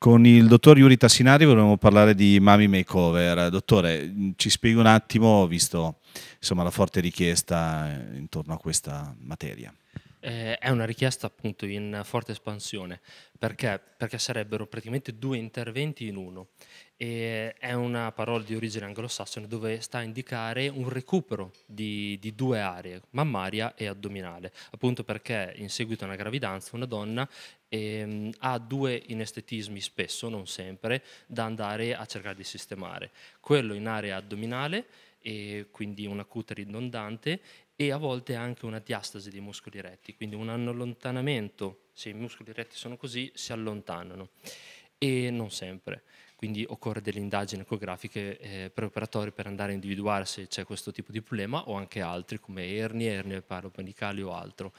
Con il dottor Yuri Tassinari volevamo parlare di Mami Makeover. Dottore, ci spiego un attimo, visto insomma, la forte richiesta eh, intorno a questa materia. Eh, è una richiesta appunto in forte espansione, perché? perché sarebbero praticamente due interventi in uno. E è una parola di origine anglosassone dove sta a indicare un recupero di, di due aree, mammaria e addominale, appunto perché in seguito a una gravidanza una donna ehm, ha due inestetismi spesso, non sempre, da andare a cercare di sistemare. Quello in area addominale, quindi una cute ridondante, e a volte anche una diastasi dei muscoli retti, quindi un allontanamento, se i muscoli retti sono così, si allontanano, e non sempre quindi occorre delle indagini ecografiche eh, preparatorie per andare a individuare se c'è questo tipo di problema o anche altri come ernie, ernie paropanicali o altro.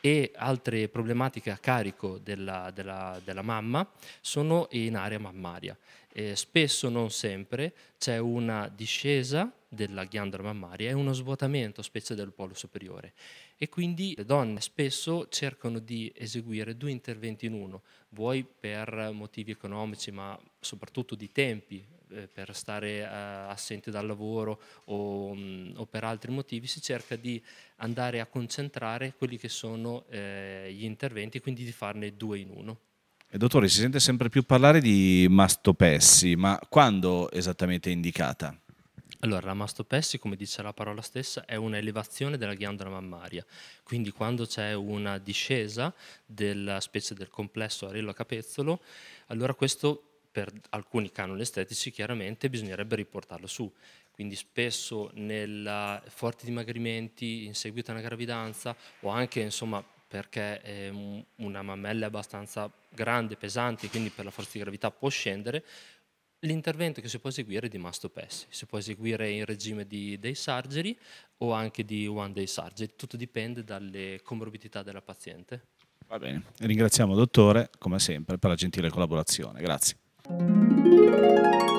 E altre problematiche a carico della, della, della mamma sono in area mammaria eh, spesso, non sempre, c'è una discesa della ghiandola mammaria e uno svuotamento specie del polo superiore e quindi le donne spesso cercano di eseguire due interventi in uno, vuoi per motivi economici ma soprattutto di tempi, eh, per stare eh, assenti dal lavoro o, mh, mm, o, per altri motivi, si cerca di andare a concentrare quelli che sono eh, gli interventi, quindi di farne due in uno dottore, si sente sempre più parlare di mastopessi, ma quando esattamente è indicata? Allora, la mastopessi, come dice la parola stessa, è un'elevazione della ghiandola mammaria, quindi quando c'è una discesa della specie del complesso arello-capezzolo, allora questo per alcuni canoni estetici chiaramente bisognerebbe riportarlo su. Quindi spesso nei forti dimagrimenti in seguito a una gravidanza o anche insomma perché è una mammella abbastanza grande, pesante, quindi per la forza di gravità può scendere, L'intervento che si può eseguire è di mastopessi, si può eseguire in regime di day surgery o anche di one day surgery, tutto dipende dalle comorbidità della paziente. Va bene, ringraziamo dottore come sempre per la gentile collaborazione, grazie.